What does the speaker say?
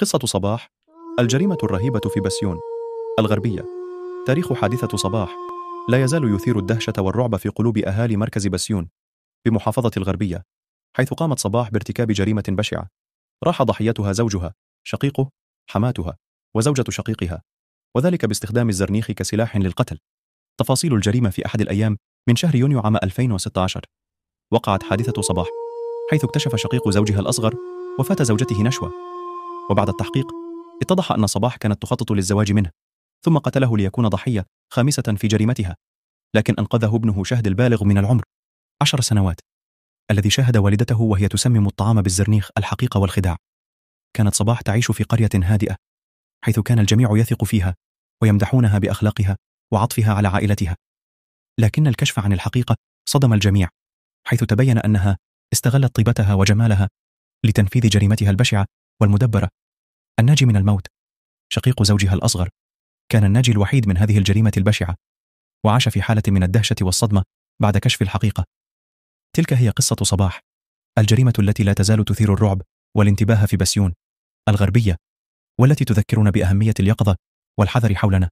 قصة صباح الجريمة الرهيبة في بسيون الغربية تاريخ حادثة صباح لا يزال يثير الدهشة والرعب في قلوب أهالي مركز بسيون بمحافظة الغربية حيث قامت صباح بارتكاب جريمة بشعة راح ضحيتها زوجها شقيقه حماتها وزوجة شقيقها وذلك باستخدام الزرنيخ كسلاح للقتل تفاصيل الجريمة في أحد الأيام من شهر يونيو عام 2016 وقعت حادثة صباح حيث اكتشف شقيق زوجها الأصغر وفاة زوجته نشوه وبعد التحقيق اتضح أن صباح كانت تخطط للزواج منه ثم قتله ليكون ضحية خامسة في جريمتها لكن أنقذه ابنه شهد البالغ من العمر عشر سنوات الذي شاهد والدته وهي تسمم الطعام بالزرنيخ الحقيقة والخداع كانت صباح تعيش في قرية هادئة حيث كان الجميع يثق فيها ويمدحونها بأخلاقها وعطفها على عائلتها لكن الكشف عن الحقيقة صدم الجميع حيث تبين أنها استغلت طيبتها وجمالها لتنفيذ جريمتها البشعة والمدبرة الناجي من الموت شقيق زوجها الأصغر كان الناجي الوحيد من هذه الجريمة البشعة وعاش في حالة من الدهشة والصدمة بعد كشف الحقيقة تلك هي قصة صباح الجريمة التي لا تزال تثير الرعب والانتباه في بسيون الغربية والتي تذكرنا بأهمية اليقظة والحذر حولنا